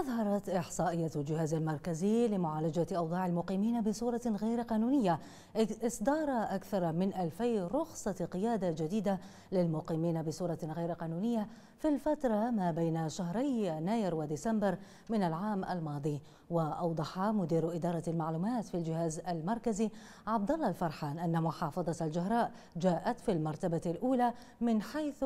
أظهرت إحصائية الجهاز المركزي لمعالجة أوضاع المقيمين بصورة غير قانونية إصدار أكثر من ألفي رخصة قيادة جديدة للمقيمين بصورة غير قانونية في الفترة ما بين شهري يناير وديسمبر من العام الماضي وأوضح مدير إدارة المعلومات في الجهاز المركزي عبدالله الفرحان أن محافظة الجهراء جاءت في المرتبة الأولى من حيث